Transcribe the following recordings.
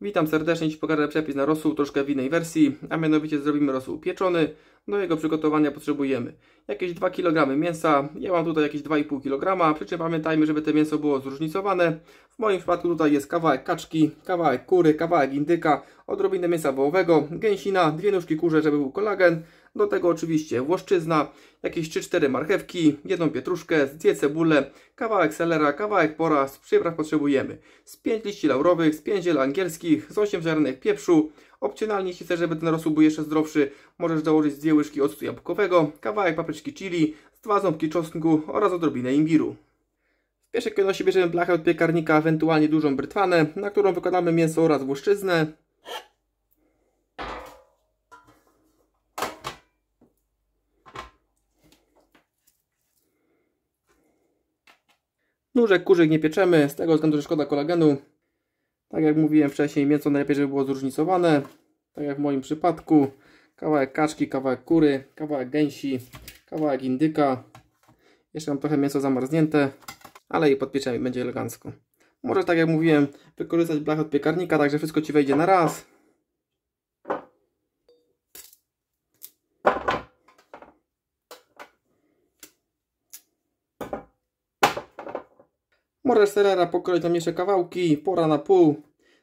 Witam serdecznie, dziś pokażę przepis na rosół troszkę w innej wersji, a mianowicie zrobimy rosół pieczony. Do jego przygotowania potrzebujemy jakieś 2 kg mięsa, ja mam tutaj jakieś 2,5 kg, przy czym pamiętajmy, żeby to mięso było zróżnicowane. W moim przypadku tutaj jest kawałek kaczki, kawałek kury, kawałek indyka, odrobinę mięsa wołowego, gęsina, dwie nóżki kurze, żeby był kolagen, do tego oczywiście włoszczyzna, jakieś 3-4 marchewki, jedną pietruszkę, dwie cebule, kawałek selera, kawałek pora, z przypraw potrzebujemy. Z 5 liści laurowych, z 5 ziel angielskich, z 8 ziarnek pieprzu. Opcjonalnie, jeśli chcesz, żeby ten rosół był jeszcze zdrowszy, możesz dołożyć dwie łyżki octu jabłkowego, kawałek papryczki chili, dwa ząbki czosnku oraz odrobinę imbiru. W pierwszej kolejności bierzemy blachę od piekarnika, ewentualnie dużą brytwanę, na którą wykładamy mięso oraz włoszczyznę. Nóżek kurzych nie pieczemy, z tego względu, że szkoda kolagenu. Tak jak mówiłem wcześniej, mięso najlepiej, żeby było zróżnicowane. Tak jak w moim przypadku. Kawałek kaczki, kawałek kury, kawałek gęsi, kawałek indyka. Jeszcze mam trochę mięso zamarznięte, ale i pieczami będzie elegancko. Może tak jak mówiłem, wykorzystać blachę od piekarnika, także wszystko Ci wejdzie na raz. Morę serera pokroić na mniejsze kawałki, pora na pół.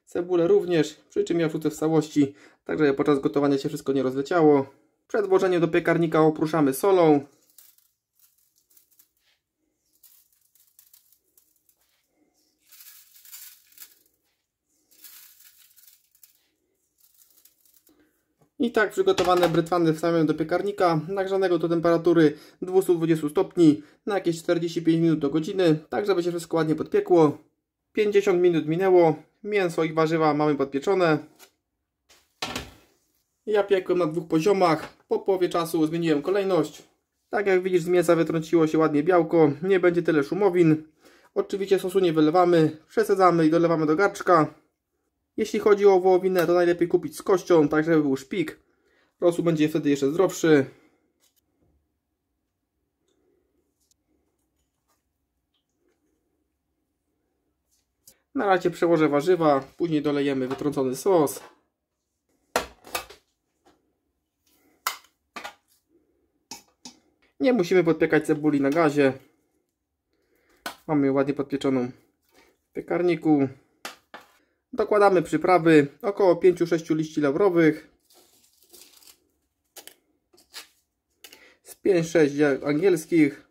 Cebulę również, przy czym ja wrzucę w całości, tak żeby podczas gotowania się wszystko nie rozleciało. Przed włożeniem do piekarnika opruszamy solą. I tak przygotowane brytwany wstawiamy do piekarnika nagrzanego do temperatury 220 stopni na jakieś 45 minut do godziny, tak żeby się wszystko ładnie podpiekło. 50 minut minęło, mięso i warzywa mamy podpieczone. Ja piekłem na dwóch poziomach, po połowie czasu zmieniłem kolejność. Tak jak widzisz z mięsa wytrąciło się ładnie białko, nie będzie tyle szumowin. Oczywiście sosu nie wylewamy, przesadzamy i dolewamy do garczka. Jeśli chodzi o wołowinę, to najlepiej kupić z kością, tak żeby był szpik. Rosół będzie wtedy jeszcze zdrowszy. Na razie przełożę warzywa, później dolejemy wytrącony sos. Nie musimy podpiekać cebuli na gazie. Mamy ładnie podpieczoną w piekarniku. Dokładamy przyprawy, około 5-6 liści laurowych, z 5-6 angielskich,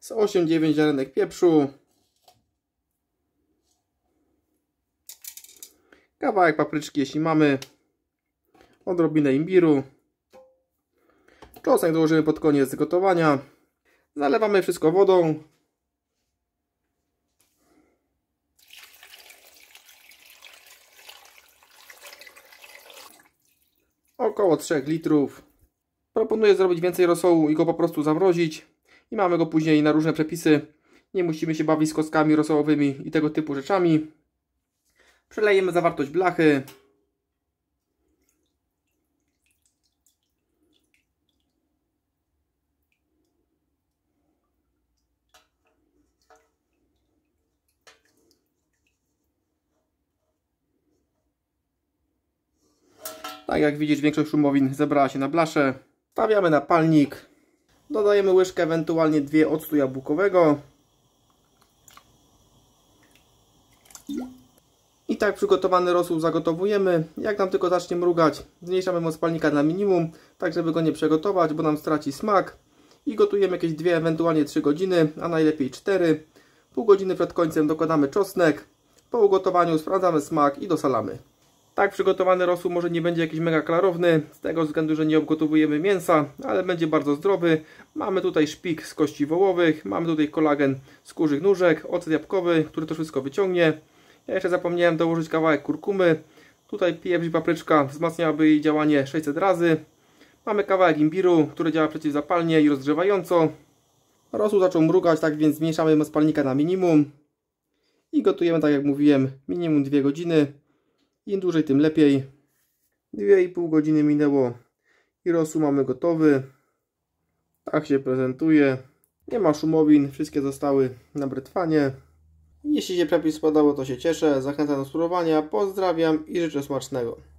z 8-9 ziarenek pieprzu, kawałek papryczki jeśli mamy, odrobinę imbiru, czosnek dołożymy pod koniec gotowania, zalewamy wszystko wodą, około 3 litrów. Proponuję zrobić więcej rosołu i go po prostu zamrozić i mamy go później na różne przepisy. Nie musimy się bawić z kostkami rosołowymi i tego typu rzeczami. Przelejemy zawartość blachy. Tak jak widzisz, większość szumowin zebrała się na blasze. Stawiamy na palnik. Dodajemy łyżkę, ewentualnie dwie octu jabłkowego. I tak przygotowany rosół zagotowujemy. Jak nam tylko zacznie mrugać, zmniejszamy moc palnika na minimum, tak żeby go nie przegotować, bo nam straci smak. I gotujemy jakieś 2, ewentualnie 3 godziny, a najlepiej 4. Pół godziny przed końcem dokładamy czosnek. Po ugotowaniu sprawdzamy smak i dosalamy. Tak przygotowany rosół może nie będzie jakiś mega klarowny, z tego względu, że nie obgotowujemy mięsa, ale będzie bardzo zdrowy. Mamy tutaj szpik z kości wołowych, mamy tutaj kolagen z kurzych nóżek, ocet jabłkowy, który to wszystko wyciągnie. Ja jeszcze zapomniałem dołożyć kawałek kurkumy. Tutaj pieprz i papryczka wzmacniałaby jej działanie 600 razy. Mamy kawałek imbiru, który działa przeciwzapalnie i rozgrzewająco. Rosół zaczął mrugać, tak więc zmniejszamy spalnika na minimum. I gotujemy, tak jak mówiłem, minimum 2 godziny. Im dłużej, tym lepiej. 2,5 godziny minęło i rosu mamy gotowy. Tak się prezentuje. Nie ma szumowin, wszystkie zostały na brytwanie. Jeśli się przepis podobał, to się cieszę. Zachęcam do spróbowania. Pozdrawiam i życzę smacznego.